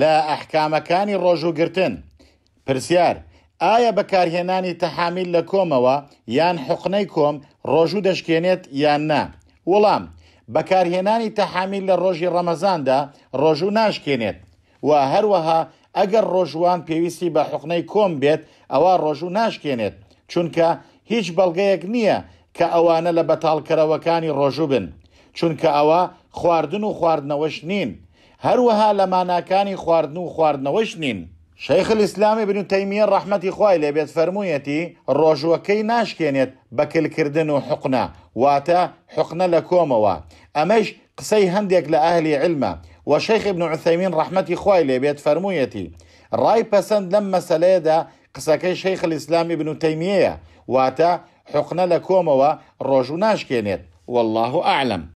لە ئەحکامەکانی ڕۆژوگرتن پرسیار ئایا بەکارهێنانی تەحامیل لە کۆمەوە یان حقنەی کۆم ڕۆژوو دەشکێنێت یان نا وەڵام بەکارهێنانی تەحامیل لە ڕۆژی ڕەمەزاندا ڕۆژوو ناشکێنێت و هەروەها ئەگەر ڕۆژوان پێویستی بە حقنەی کۆم بێت ئەوە ڕۆژوو ناشکێنێت چونکە هیچ بەڵگەیەک نییە کە ئەوانە لە بەتاڵکەرەوەکانی ڕۆژوو بن چونکە ئەوە خواردن و خواردنەوەش نین هەروەها لە ماناکانی خواردن و خواردنەوەش نین شەیخ ئیسلامی بن تەیمیە ڕەحمەتی خوای لێبێت فەرموویەتی ڕۆژوەکەی ناشکێنێت بەکلکردن و حقنە واتە حقنە لە کۆمەوە ئەمەش قسەی هەندێک لە ئاهلی علمە و شەیخ بن عثەمین ڕەحمەتی خوای لێبێت فەرموویەتی ڕای پەسەند لەم مەسلەیەدا قسەکەی شەیخ ئیسلامی بن تەیمیەیە واتە حقنە لە کۆمەوە ڕۆژ و ناشکێنێت والله أعلم